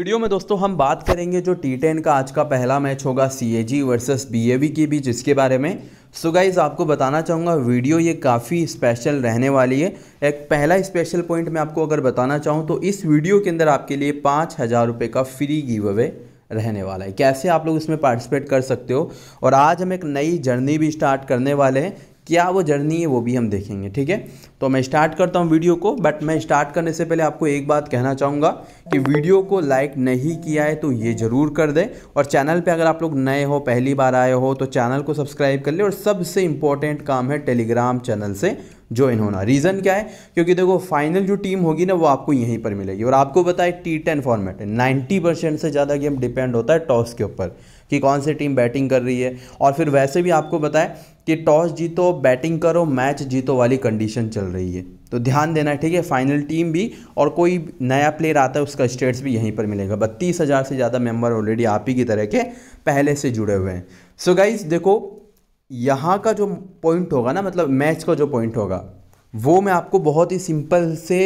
video में दोस्तों हम बात करेंगे जो टी टेन का आज का पहला मैच होगा C A G versus B A V के बीच जिसके बारे में सो गाइज़ आपको बताना चाहूँगा वीडियो ये काफ़ी स्पेशल रहने वाली है एक पहला स्पेशल पॉइंट मैं आपको अगर बताना चाहूँ तो इस वीडियो के अंदर आपके लिए पाँच हज़ार रुपये का फ्री गिव अवे रहने वाला है कैसे आप लोग इसमें पार्टिसिपेट कर सकते हो और आज हम एक नई जर्नी भी स्टार्ट करने वाले हैं क्या वो जर्नी है वो भी हम देखेंगे ठीक है तो मैं स्टार्ट करता हूँ वीडियो को बट मैं स्टार्ट करने से पहले आपको एक बात कहना चाहूँगा कि वीडियो को लाइक नहीं किया है तो ये ज़रूर कर दें और चैनल पे अगर आप लोग नए हो पहली बार आए हो तो चैनल को सब्सक्राइब कर ले और सबसे इम्पॉर्टेंट काम है टेलीग्राम चैनल से ज्वाइन होना रीज़न क्या है क्योंकि देखो फाइनल जो टीम होगी ना वो आपको यहीं पर मिलेगी और आपको बताए टी टेन फॉर्मेट है नाइन्टी परसेंट से ज़्यादा गेम डिपेंड होता है टॉस के ऊपर कि कौन सी टीम बैटिंग कर रही है और फिर वैसे भी आपको बताए कि टॉस जीतो बैटिंग करो मैच जीतो वाली कंडीशन चल रही है तो ध्यान देना है ठीक है फाइनल टीम भी और कोई नया प्लेयर आता है उसका स्टेट्स भी यहीं पर मिलेगा बत्तीस हज़ार से ज़्यादा मेंबर ऑलरेडी आप ही की तरह के पहले से जुड़े हुए हैं सो so गाइज देखो यहाँ का जो पॉइंट होगा ना मतलब मैच का जो पॉइंट होगा वो मैं आपको बहुत ही सिंपल से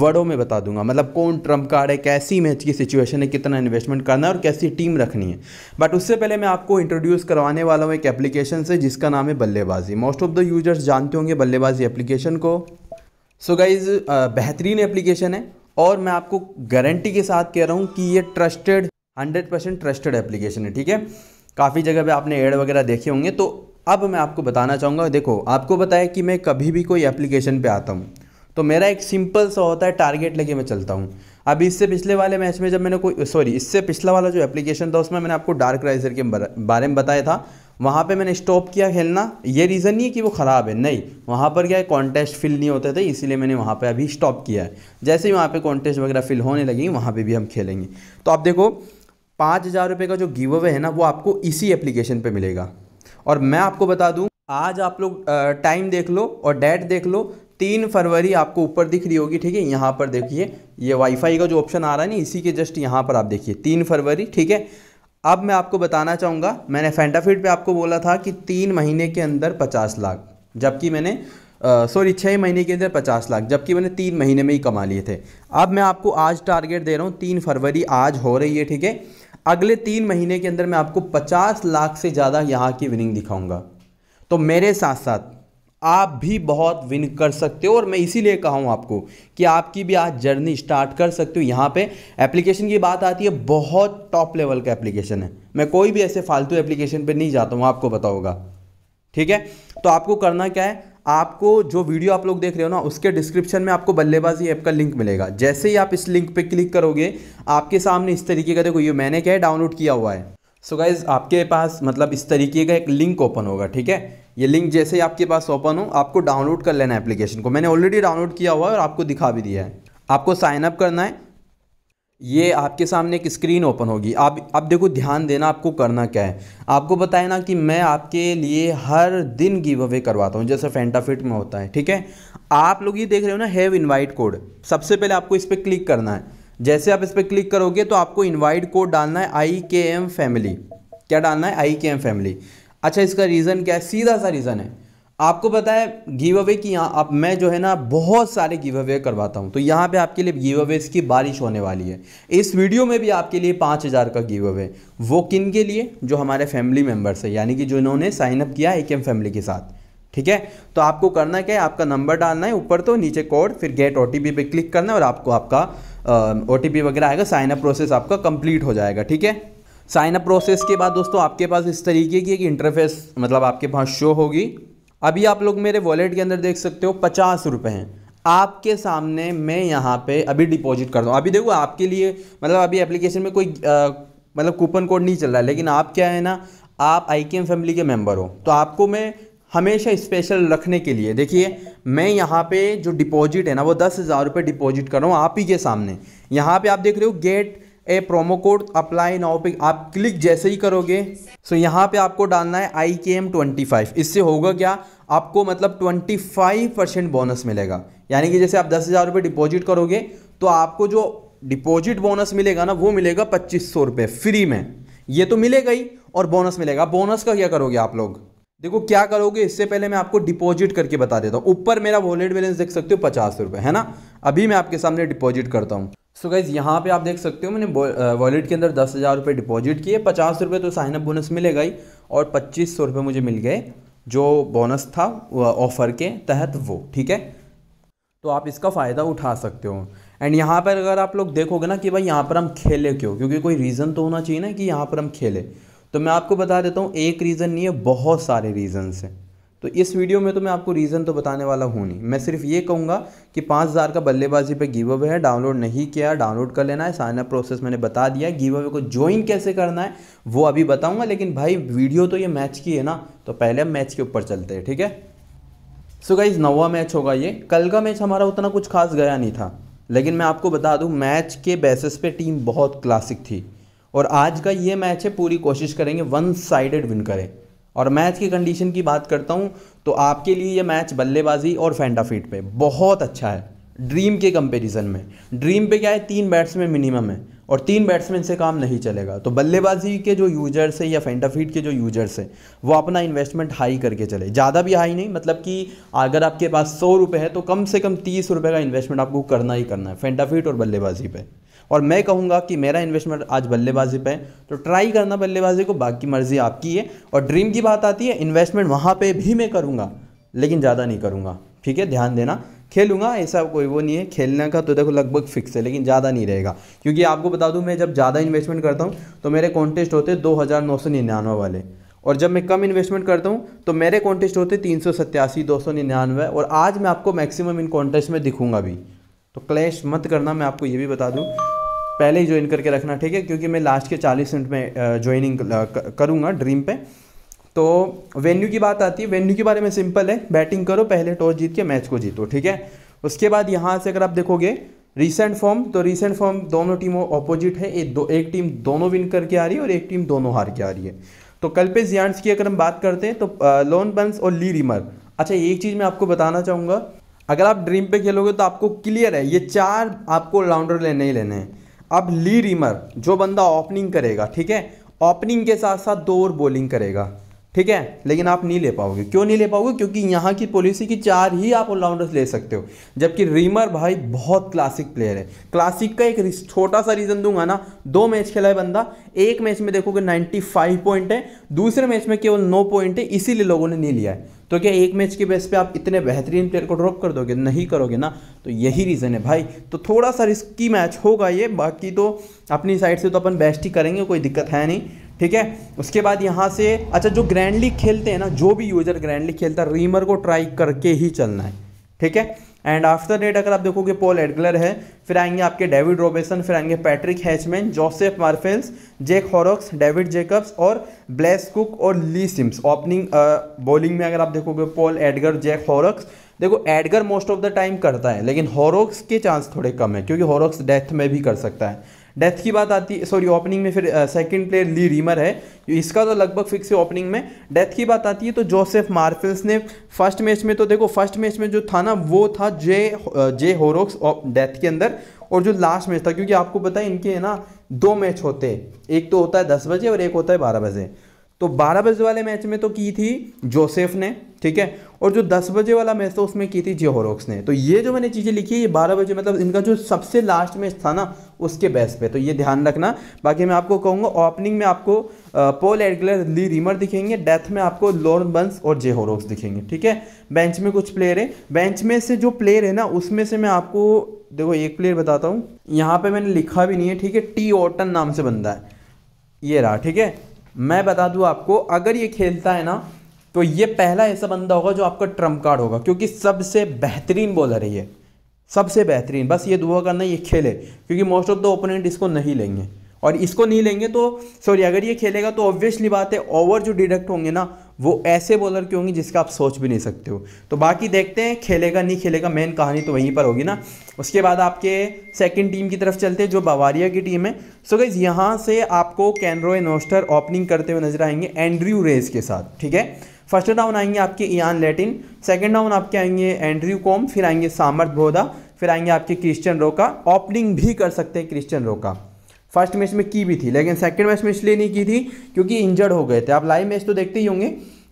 वर्डों में बता दूंगा मतलब कौन ट्रम्प कार्ड है कैसी मैच की सिचुएशन है कितना इन्वेस्टमेंट करना है और कैसी टीम रखनी है बट उससे पहले मैं आपको इंट्रोड्यूस करवाने वाला हूँ एक एप्लीकेशन से जिसका नाम है बल्लेबाजी मोस्ट ऑफ द यूजर्स जानते होंगे बल्लेबाजी एप्लीकेशन को सो गाइज बेहतरीन एप्लीकेशन है और मैं आपको गारंटी के साथ कह रहा हूँ कि ये trusted hundred percent trusted application है ठीक है काफ़ी जगह पे आपने एड वगैरह देखे होंगे तो अब मैं आपको बताना चाहूँगा देखो आपको बताया कि मैं कभी भी कोई एप्लीकेशन पे आता हूँ तो मेरा एक सिंपल सा होता है टारगेट लेके मैं चलता हूँ अभी इससे पिछले वाले मैच में जब मैंने कोई सॉरी इससे पिछला वाला जो एप्लीकेशन था उसमें मैंने आपको डार्क राइजर के बारे में बताया था वहाँ पे मैंने स्टॉप किया खेलना ये रीज़न नहीं है कि वो ख़राब है नहीं वहाँ पर क्या है कॉन्टेस्ट फिल नहीं होते थे इसीलिए मैंने वहाँ पे अभी स्टॉप किया है जैसे ही वहाँ पे कॉन्टेस्ट वगैरह फिल होने लगेंगे वहाँ पे भी हम खेलेंगे तो आप देखो पाँच हज़ार रुपये का जो गिव अवे है ना वो आपको इसी एप्लीकेशन पर मिलेगा और मैं आपको बता दूं आज आप लोग टाइम देख लो और डेट देख लो तीन फरवरी आपको ऊपर दिख रही होगी ठीक है यहाँ पर देखिए ये वाईफाई का जो ऑप्शन आ रहा है ना इसी के जस्ट यहाँ पर आप देखिए तीन फरवरी ठीक है अब मैं आपको बताना चाहूँगा मैंने फेंटाफिट पे आपको बोला था कि तीन महीने के अंदर पचास लाख जबकि मैंने सॉरी छः महीने के अंदर पचास लाख जबकि मैंने तीन महीने में ही कमा लिए थे अब मैं आपको आज टारगेट दे रहा हूँ तीन फरवरी आज हो रही है ठीक है अगले तीन महीने के अंदर मैं आपको पचास लाख से ज़्यादा यहाँ की विनिंग दिखाऊंगा तो मेरे साथ साथ आप भी बहुत विन कर सकते हो और मैं इसीलिए कहा हूँ आपको कि आपकी भी आज जर्नी स्टार्ट कर सकते हो यहाँ पे एप्लीकेशन की बात आती है बहुत टॉप लेवल का एप्लीकेशन है मैं कोई भी ऐसे फालतू एप्लीकेशन पर नहीं जाता हूँ आपको बताऊँगा ठीक है तो आपको करना क्या है आपको जो वीडियो आप लोग देख रहे हो ना उसके डिस्क्रिप्शन में आपको बल्लेबाजी ऐप का लिंक मिलेगा जैसे ही आप इस लिंक पे क्लिक करोगे आपके सामने इस तरीके का देखो ये मैंने क्या है डाउनलोड किया हुआ है सो so गाइज आपके पास मतलब इस तरीके का एक लिंक ओपन होगा ठीक है ये लिंक जैसे ही आपके पास ओपन हो आपको डाउनलोड कर लेना एप्लीकेशन को मैंने ऑलरेडी डाउनलोड किया हुआ है और आपको दिखा भी दिया है आपको साइनअप करना है ये आपके सामने एक स्क्रीन ओपन होगी आप अब देखो ध्यान देना आपको करना क्या है आपको बताए ना कि मैं आपके लिए हर दिन गिव अवे करवाता हूँ जैसे फेंटाफिट में होता है ठीक है आप लोग ये देख रहे हो ना हैव इनवाइट कोड सबसे पहले आपको इस पर क्लिक करना है जैसे आप इस पर क्लिक करोगे तो आपको इन्वाइट कोड डालना है आई के एम फैमिली क्या डालना है आई के एम फैमिली अच्छा इसका रीज़न क्या है सीधा सा रीज़न है आपको पता है गिव अवे की यहाँ आप मैं जो है ना बहुत सारे गिव अवे करवाता हूँ तो यहाँ पे आपके लिए गिव अवेज की बारिश होने वाली है इस वीडियो में भी आपके लिए पाँच हज़ार का गिव अवे वो किन के लिए जो हमारे फैमिली मेम्बर्स है यानी कि जो इन्होंने साइनअप किया है एम फैमिली के साथ ठीक है तो आपको करना क्या है आपका नंबर डालना है ऊपर तो नीचे कोड फिर गेट ओ पे क्लिक करना है और आपको आपका ओ वगैरह आएगा साइन अप प्रोसेस आपका कंप्लीट हो जाएगा ठीक है साइनअप प्रोसेस के बाद दोस्तों आपके पास इस तरीके की एक इंटरफेस मतलब आपके पास शो होगी अभी आप लोग मेरे वॉलेट के अंदर देख सकते हो पचास रुपये हैं आपके सामने मैं यहाँ पे अभी डिपॉजिट कर दूँ अभी देखो आपके लिए मतलब अभी एप्लीकेशन में कोई मतलब कूपन कोड नहीं चल रहा है लेकिन आप क्या है ना आप आई फैमिली के मेम्बर हो तो आपको मैं हमेशा स्पेशल रखने के लिए देखिए मैं यहाँ पे जो डिपॉजिट है ना वो दस हज़ार रुपये डिपॉजिट कर रहा हूँ आप ही के सामने यहाँ पे आप देख रहे हो get a promo code apply now पे आप क्लिक जैसे ही करोगे सो so यहाँ पे आपको डालना है आई के एम ट्वेंटी फाइव इससे होगा क्या आपको मतलब ट्वेंटी फाइव परसेंट बोनस मिलेगा यानी कि जैसे आप दस हज़ार रुपये डिपॉजिट करोगे तो आपको जो डिपॉजिट बोनस मिलेगा ना वो मिलेगा पच्चीस सौ रुपये फ्री में ये तो मिलेगा ही और बोनस मिलेगा बोनस का क्या करोगे आप लोग देखो क्या करोगे इससे पहले मैं आपको डिपॉजिट करके बता देता हूँ ऊपर मेरा वॉलेट बैलेंस देख सकते हो पचास रुपये है ना अभी मैं आपके सामने डिपॉजिट करता हूँ सो गाइज यहाँ पे आप देख सकते हो मैंने वॉलेट के अंदर दस हज़ार रुपये डिपॉजिट किए पचास रुपये तो साइनअप बोनस मिलेगा ही और पच्चीस सौ रुपये मुझे मिल गए जो बोनस था ऑफ़र के तहत वो ठीक है तो आप इसका फ़ायदा उठा सकते हो एंड यहाँ पर अगर आप लोग देखोगे ना कि भाई यहाँ पर हम खेले क्यों क्योंकि कोई रीज़न तो होना चाहिए ना कि यहाँ पर हम खेले तो मैं आपको बता देता हूँ एक रीज़न नहीं है बहुत सारे रीज़न्स हैं तो इस वीडियो में तो मैं आपको रीज़न तो बताने वाला हूँ नहीं मैं सिर्फ ये कहूँगा कि पाँच हज़ार का बल्लेबाजी पे गिव अवे है डाउनलोड नहीं किया डाउनलोड कर लेना है साइनअप प्रोसेस मैंने बता दिया गिव अवे को ज्वाइन कैसे करना है वो अभी बताऊँगा लेकिन भाई वीडियो तो ये मैच की है ना तो पहले हम मैच के ऊपर चलते हैं ठीक है सो गाइज नवा मैच होगा ये कल का मैच हमारा उतना कुछ खास गया नहीं था लेकिन मैं आपको बता दूँ मैच के बेसिस पे टीम बहुत क्लासिक थी और आज का ये मैच है पूरी कोशिश करेंगे वन साइडेड विन करें और मैच की कंडीशन की बात करता हूँ तो आपके लिए ये मैच बल्लेबाजी और फैंटाफीट पे बहुत अच्छा है ड्रीम के कंपैरिजन में ड्रीम पे क्या है तीन बैट्समैन मिनिमम है और तीन बैट्समैन से काम नहीं चलेगा तो बल्लेबाजी के जो यूजर्स हैं या फेंटाफीट के जो यूजर्स हैं वो अपना इन्वेस्टमेंट हाई करके चले ज़्यादा भी हाई नहीं मतलब कि अगर आपके पास सौ रुपये है तो कम से कम तीस रुपये का इन्वेस्टमेंट आपको करना ही करना है फेंटाफीट और बल्लेबाजी पर और मैं कहूँगा कि मेरा इन्वेस्टमेंट आज बल्लेबाजी पे है तो ट्राई करना बल्लेबाजी को बाकी मर्जी आपकी है और ड्रीम की बात आती है इन्वेस्टमेंट वहाँ पर भी मैं करूँगा लेकिन ज़्यादा नहीं करूँगा ठीक है ध्यान देना खेलूंगा ऐसा कोई वो नहीं है खेलने का तो देखो लगभग फिक्स है लेकिन ज़्यादा नहीं रहेगा क्योंकि आपको बता दूं मैं जब ज़्यादा इन्वेस्टमेंट करता हूँ तो मेरे कॉन्टेस्ट होते दो हज़ार नौ सौ निन्यानवे वाले और जब मैं कम इन्वेस्टमेंट करता हूँ तो मेरे कॉन्टेस्ट होते तीन सौ सत्तासी दो सौ निन्यानवे और आज मैं आपको मैक्सिमम इन कॉन्टेस्ट में दिखूँगा भी तो क्लैश मत करना मैं आपको ये भी बता दूँ पहले ही ज्वाइन करके रखना ठीक है क्योंकि मैं लास्ट के चालीस मिनट में ज्वाइनिंग करूँगा ड्रीम पे तो वेन्यू की बात आती है वेन्यू के बारे में सिंपल है बैटिंग करो पहले टॉस जीत के मैच को जीतो ठीक है उसके बाद यहाँ से अगर आप देखोगे रिसेंट फॉर्म तो रिसेंट फॉर्म दोनों टीमों ऑपोजिट है एक दो एक टीम दोनों विन करके आ रही है और एक टीम दोनों हार के आ रही है तो कल पे जियांस की अगर हम बात करते हैं तो लोन बंस और ली रिमर अच्छा एक चीज़ मैं आपको बताना चाहूँगा अगर आप ड्रीम पे खेलोगे तो आपको क्लियर है ये चार आपको ऑलराउंडर लेने ही लेने हैं अब ली रिमर जो बंदा ओपनिंग करेगा ठीक है ओपनिंग के साथ साथ दो ओवर बॉलिंग करेगा ठीक है लेकिन आप नहीं ले पाओगे क्यों नहीं ले पाओगे क्योंकि यहाँ की पॉलिसी की चार ही आप ऑलराउंडर्स ले सकते हो जबकि रीमर भाई बहुत क्लासिक प्लेयर है क्लासिक का एक छोटा सा रीज़न दूंगा ना दो मैच खेला है बंदा एक मैच में देखोगे 95 पॉइंट है दूसरे मैच में केवल 9 पॉइंट है इसीलिए लोगों ने नहीं लिया है तो क्या एक मैच के बेस पे आप इतने बेहतरीन प्लेयर को ड्रॉप कर दोगे नहीं करोगे ना तो यही रीज़न है भाई तो थोड़ा सा रिस्की मैच होगा ये बाकी तो अपनी साइड से तो अपन बेस्ट ही करेंगे कोई दिक्कत है नहीं ठीक है उसके बाद यहाँ से अच्छा जो ग्रैंड लीग खेलते हैं ना जो भी यूजर ग्रैंड लीग खेलता है रीमर को ट्राई करके ही चलना है ठीक है एंड आफ्टर डेट अगर आप देखोगे पॉल एडगलर है फिर आएंगे आपके डेविड रोबेसन फिर आएंगे Patrick Hatchman Joseph Marfels Jake Horrocks David Jacobs और ब्लेस कुक और ली सिम्स ओपनिंग बॉलिंग में अगर आप देखोगे पॉल एडगर जैक हॉरक्स देखो Edgar most of the time करता है लेकिन हॉरक्स के चांस थोड़े कम है क्योंकि हॉरक्स डेथ में भी कर सकता है डेथ की बात आती है सॉरी ओपनिंग में फिर सेकंड प्लेयर ली रीमर है इसका तो लगभग फिक्स है ओपनिंग में डेथ की बात आती है तो जोसेफ मार्फिल्स ने फर्स्ट मैच में तो देखो फर्स्ट मैच में जो था ना वो था जे जे होरोक्स डेथ के अंदर और जो लास्ट मैच था क्योंकि आपको पता है इनके है ना दो मैच होते हैं एक तो होता है दस बजे और एक होता है बारह बजे तो 12 बजे वाले मैच में तो की थी जोसेफ ने ठीक है और जो 10 बजे वाला मैच था उसमें की थी जियोरोक्स ने तो ये जो मैंने चीज़ें लिखी है ये 12 बजे मतलब इनका जो सबसे लास्ट मैच था ना उसके बेस पे तो ये ध्यान रखना बाकी मैं आपको कहूँगा ओपनिंग में आपको पोल एडगलर ली रीमर दिखेंगे डेथ में आपको लॉर्न बंस और जेहोरोक्स दिखेंगे ठीक है बेंच में कुछ प्लेयर है बेंच में से जो प्लेयर है ना उसमें से मैं आपको देखो एक प्लेयर बताता हूँ यहाँ पर मैंने लिखा भी नहीं है ठीक है टी ओटन नाम से बंदा है ये रहा ठीक है मैं बता दूं आपको अगर ये खेलता है ना तो ये पहला ऐसा बंदा होगा जो आपका ट्रम्प कार्ड होगा क्योंकि सबसे बेहतरीन बॉलर है ये सबसे बेहतरीन बस ये दुआ करना ये खेले क्योंकि मोस्ट ऑफ द ओपोनेंट इसको नहीं लेंगे और इसको नहीं लेंगे तो सॉरी अगर ये खेलेगा तो ऑब्वियसली बात है ओवर जो डिडक्ट होंगे ना वो ऐसे बॉलर के होंगे जिसका आप सोच भी नहीं सकते हो तो बाकी देखते हैं खेलेगा नहीं खेलेगा मेन कहानी तो वहीं पर होगी ना उसके बाद आपके सेकंड टीम की तरफ चलते हैं जो बवारिया की टीम है सो गई यहाँ से आपको कैनरो नोस्टर ओपनिंग करते हुए नजर आएंगे एंड्रयू रेस के साथ ठीक है फर्स्ट डाउन आएंगे आपके इयान लेटिन सेकेंड डाउन आपके आएंगे एंड्रयू कॉम फिर आएंगे सामर्थ बोधा फिर आएंगे आपके क्रिश्चियन रोका ओपनिंग भी कर सकते हैं क्रिश्चियन रोका फर्स्ट मैच में की भी थी लेकिन सेकंड मैच में इसलिए नहीं की थी क्योंकि इंजर्ड हो गए थे आप लाइव मैच तो देखते ही होंगे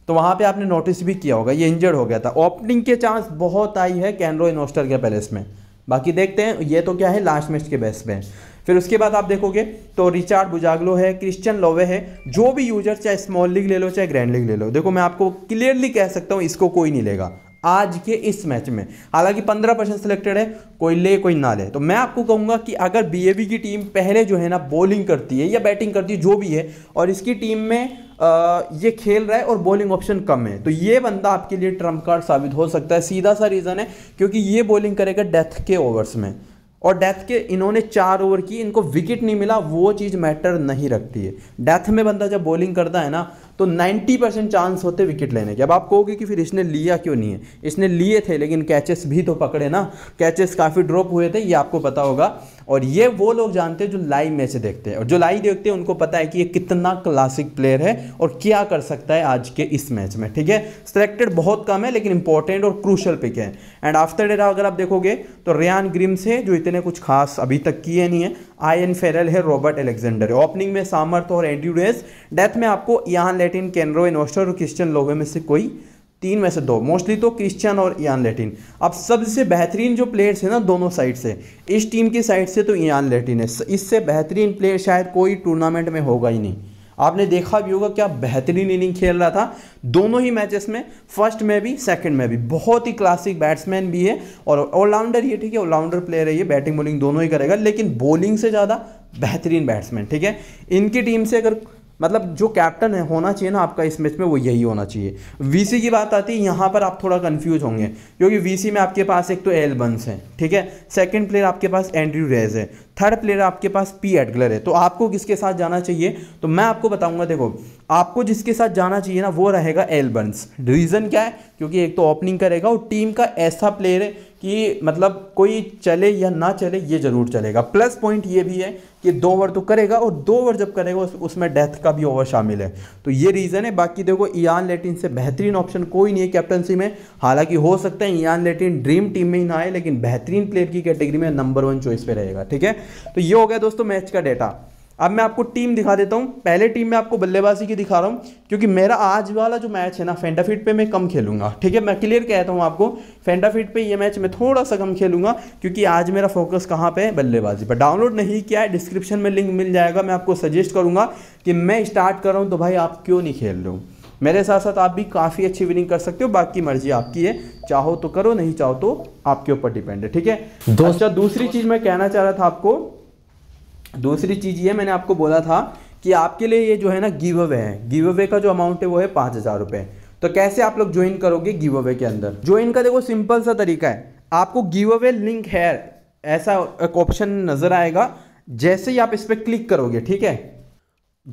तो वहाँ पे आपने नोटिस भी किया होगा ये इंजर्ड हो गया था ओपनिंग के चांस बहुत आई है कैनरो इनोस्टर के पैलेस में बाकी देखते हैं ये तो क्या है लास्ट मैच के बेस में फिर उसके बाद आप देखोगे तो रिचार्ड बुजागलो है क्रिश्चियन लोवे है जो भी यूजर चाहे स्मॉल लीग ले लो चाहे ग्रैंड लीग ले लो देखो मैं आपको क्लियरली कह सकता हूँ इसको कोई नहीं लेगा आज के इस मैच में हालांकि पंद्रह परसेंट सिलेक्टेड है कोई ले कोई ना ले तो मैं आपको कहूंगा कि अगर बी की टीम पहले जो है ना बॉलिंग करती है या बैटिंग करती है जो भी है और इसकी टीम में आ, ये खेल रहा है और बॉलिंग ऑप्शन कम है तो ये बंदा आपके लिए ट्रम्प कार्ड साबित हो सकता है सीधा सा रीज़न है क्योंकि ये बॉलिंग करेगा डेथ के ओवर्स में और डेथ के इन्होंने चार ओवर की इनको विकेट नहीं मिला वो चीज़ मैटर नहीं रखती है डेथ में बंदा जब बॉलिंग करता है ना तो 90 परसेंट चांस होते विकेट लेने के अब आप कहोगे कि फिर इसने लिया क्यों नहीं है इसने लिए थे लेकिन कैचेस भी तो पकड़े ना कैचेस काफ़ी ड्रॉप हुए थे ये आपको पता होगा और ये वो लोग जानते हैं जो लाइव मैच देखते हैं और जो लाइव देखते हैं उनको पता है कि ये कितना क्लासिक प्लेयर है और क्या कर सकता है आज के इस मैच में ठीक है सिलेक्टेड बहुत कम है लेकिन इंपॉर्टेंट और क्रूशल पिक है एंड आफ्टर डेरा अगर आप देखोगे तो रियान ग्रिम्स है जो इतने कुछ खास अभी तक किए नहीं है आयन फेरल है रॉबर्ट एलेक्जेंडर ओपनिंग में सामर्थ और एंड्रू डेथ में आपको यहाँ लैटिन कैनरो इनोस्टर और क्रिश्चियन लोगों में से कोई तीन में से दो मोस्टली तो क्रिश्चियन और ईयान लैटिन अब सबसे बेहतरीन जो प्लेयर्स है ना दोनों साइड से इस टीम की साइड से तो ईयान लैटिन है इससे बेहतरीन प्लेयर शायद कोई टूर्नामेंट में होगा ही नहीं आपने देखा भी होगा क्या बेहतरीन इनिंग खेल रहा था दोनों ही मैचेस में फर्स्ट में भी सेकंड में भी बहुत ही क्लासिक बैट्समैन भी है और ऑलराउंडर ये ठीक है ऑलराउंडर प्लेयर है ये बैटिंग बॉलिंग दोनों ही करेगा लेकिन बॉलिंग से ज़्यादा बेहतरीन बैट्समैन ठीक है इनकी टीम से अगर मतलब जो कैप्टन है होना चाहिए ना आपका इस मैच में वो यही होना चाहिए वीसी की बात आती है यहाँ पर आप थोड़ा कन्फ्यूज होंगे क्योंकि वीसी में आपके पास एक तो एल बंस है ठीक है सेकंड प्लेयर आपके पास एंड्रयू रेज है थर्ड प्लेयर आपके पास पी एडगलर है तो आपको किसके साथ जाना चाहिए तो मैं आपको बताऊंगा देखो आपको जिसके साथ जाना चाहिए ना वो रहेगा एल बंस रीज़न क्या है क्योंकि एक तो ओपनिंग करेगा और टीम का ऐसा प्लेयर है कि मतलब कोई चले या ना चले ये ज़रूर चलेगा प्लस पॉइंट ये भी है कि दो ओवर तो करेगा और दो ओवर जब करेगा उस, उसमें डेथ का भी ओवर शामिल है तो ये रीज़न है बाकी देखो ईयान लेटिन से बेहतरीन ऑप्शन कोई नहीं है कैप्टनसी में हालांकि हो सकता है ईयान लेटिन ड्रीम टीम में ही ना आए लेकिन बेहतरीन प्लेयर की कैटेगरी में नंबर वन चॉइस पे रहेगा ठीक है तो ये हो गया दोस्तों मैच का डेटा अब मैं आपको टीम दिखा देता हूँ पहले टीम में आपको बल्लेबाजी की दिखा रहा हूँ क्योंकि मेरा आज वाला जो मैच है ना फेंटाफीट पे मैं कम खेलूंगा ठीक है मैं क्लियर कहता हूँ आपको फेंटाफीट पे ये मैच मैं थोड़ा सा कम खेलूंगा क्योंकि आज मेरा फोकस कहाँ पे है बल्लेबाजी पर डाउनलोड नहीं किया है डिस्क्रिप्शन में लिंक मिल जाएगा मैं आपको सजेस्ट करूँगा कि मैं स्टार्ट कर रहा हूँ तो भाई आप क्यों नहीं खेल रहे हो मेरे साथ साथ आप भी काफ़ी अच्छी विनिंग कर सकते हो बाकी मर्जी आपकी है चाहो तो करो नहीं चाहो तो आपके ऊपर डिपेंड है ठीक है दोस्तों अच्छा, दूसरी चीज़ मैं कहना चाह रहा था आपको दूसरी चीज़ ये मैंने आपको बोला था कि आपके लिए ये जो है ना गिव अवे है गिव अवे का जो अमाउंट है वो है पाँच हज़ार रुपये तो कैसे आप लोग ज्वाइन करोगे गिव अवे के अंदर ज्वाइन का देखो सिंपल सा तरीका है आपको गिव अवे लिंक है ऐसा एक ऑप्शन नज़र आएगा जैसे ही आप इस पर क्लिक करोगे ठीक है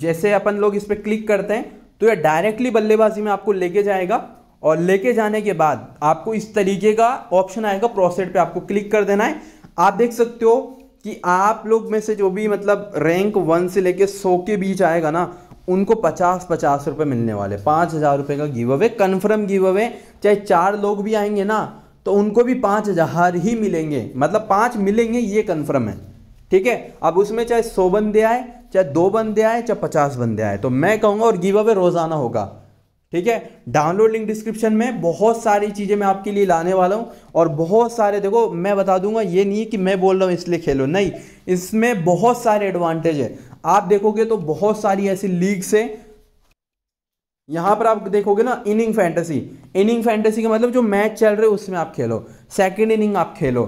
जैसे अपन लोग इस पर क्लिक करते हैं तो यह डायरेक्टली बल्लेबाजी में आपको लेके जाएगा और लेके जाने के बाद आपको इस तरीके का ऑप्शन आएगा प्रोसेड पे आपको क्लिक कर देना है आप देख सकते हो कि आप लोग में से जो भी मतलब रैंक वन से लेके सौ के बीच आएगा ना उनको पचास पचास रुपये मिलने वाले पांच हज़ार रुपए का giveaway confirm giveaway चाहे चार लोग भी आएंगे ना तो उनको भी पांच हज़ार ही मिलेंगे मतलब पांच मिलेंगे ये कन्फर्म है ठीक है अब उसमें चाहे सौ बंदे आए चाहे दो बंदे आए चाहे पचास बंदे आए तो मैं कहूँगा और गिव अवे रोज़ाना होगा ठीक है डाउनलोड लिंक डिस्क्रिप्शन में बहुत सारी चीज़ें मैं आपके लिए लाने वाला हूँ और बहुत सारे देखो मैं बता दूंगा ये नहीं कि मैं बोल रहा हूँ इसलिए खेलो नहीं इसमें बहुत सारे एडवांटेज है आप देखोगे तो बहुत सारी ऐसी लीग्स है यहाँ पर आप देखोगे ना इनिंग फैंटेसी इनिंग फैंटेसी का मतलब जो मैच चल रहे उसमें आप खेलो सेकंड इनिंग आप खेलो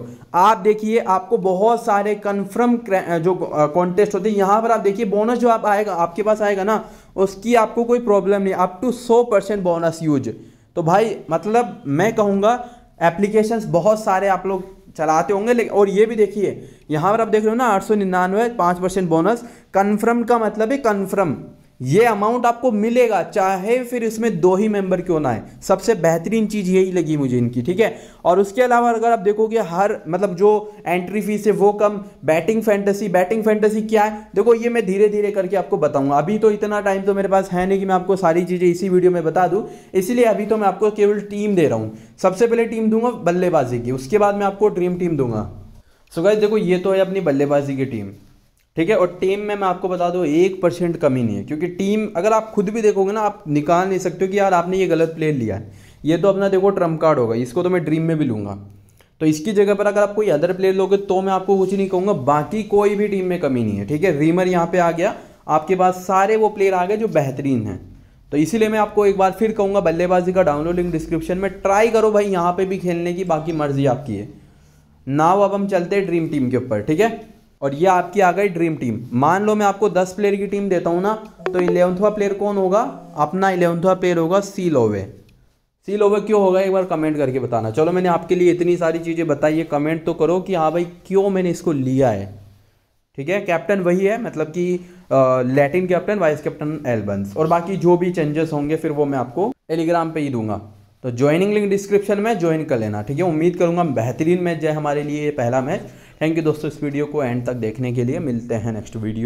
आप देखिए आपको बहुत सारे कंफर्म जो कॉन्टेस्ट होते हैं यहाँ पर आप देखिए बोनस जो आप आएगा आपके पास आएगा ना उसकी आपको कोई प्रॉब्लम नहीं अप टू सौ परसेंट बोनस यूज तो भाई मतलब मैं कहूँगा एप्लीकेशंस बहुत सारे आप लोग चलाते होंगे लेकिन और ये भी देखिए यहाँ पर आप देख रहे हो ना आठ सौ निन्यानवे पाँच परसेंट बोनस कन्फर्म का मतलब है कन्फर्म ये अमाउंट आपको मिलेगा चाहे फिर इसमें दो ही मेंबर क्यों ना है सबसे बेहतरीन चीज़ यही लगी मुझे इनकी ठीक है और उसके अलावा अगर आप देखोगे हर मतलब जो एंट्री फीस है वो कम बैटिंग फैंटेसी बैटिंग फैंटेसी क्या है देखो ये मैं धीरे धीरे करके आपको बताऊंगा अभी तो इतना टाइम तो मेरे पास है नहीं कि मैं आपको सारी चीज़ें इसी वीडियो में बता दूँ इसीलिए अभी तो मैं आपको केवल टीम दे रहा हूँ सबसे पहले टीम दूंगा बल्लेबाजी की उसके बाद मैं आपको ड्रीम टीम दूंगा सो गाइज देखो ये तो है अपनी बल्लेबाजी की टीम ठीक है और टीम में मैं आपको बता दूँ एक परसेंट कमी नहीं है क्योंकि टीम अगर आप खुद भी देखोगे ना आप निकाल नहीं सकते हो कि यार आपने ये गलत प्लेयर लिया है ये तो अपना देखो ट्रम्प कार्ड होगा इसको तो मैं ड्रीम में भी लूँगा तो इसकी जगह पर अगर आप कोई अदर प्लेयर लोगे तो मैं आपको कुछ नहीं कहूँगा बाकी कोई भी टीम में कमी नहीं है ठीक है रीमर यहाँ पर आ गया आपके पास सारे वो प्लेयर आ गए जो बेहतरीन हैं तो इसीलिए मैं आपको एक बार फिर कहूँगा बल्लेबाजी का डाउनलोड लिंक डिस्क्रिप्शन में ट्राई करो भाई यहाँ पे भी खेलने की बाकी मर्जी आपकी है नाव अब हम चलते हैं ड्रीम टीम के ऊपर ठीक है और ये आपकी आ गई ड्रीम टीम मान लो मैं आपको दस प्लेयर की टीम देता हूँ ना तो इलेवंथवा प्लेयर कौन होगा अपना इलेवंथवा प्लेयर होगा सी लोवे सी लोवे क्यों होगा एक बार कमेंट करके बताना चलो मैंने आपके लिए इतनी सारी चीज़ें बताई है कमेंट तो करो कि हाँ भाई क्यों मैंने इसको लिया है ठीक है कैप्टन वही है मतलब कि लैटिन कैप्टन वाइस कैप्टन एल्बन्स और बाकी जो भी चेंजेस होंगे फिर वो मैं आपको टेलीग्राम पर ही दूंगा तो ज्वाइनिंग लिंक डिस्क्रिप्शन में ज्वाइन कर लेना ठीक है उम्मीद करूंगा बेहतरीन मैच जय हमारे लिए पहला मैच थैंक यू दोस्तों इस वीडियो को एंड तक देखने के लिए मिलते हैं नेक्स्ट वीडियो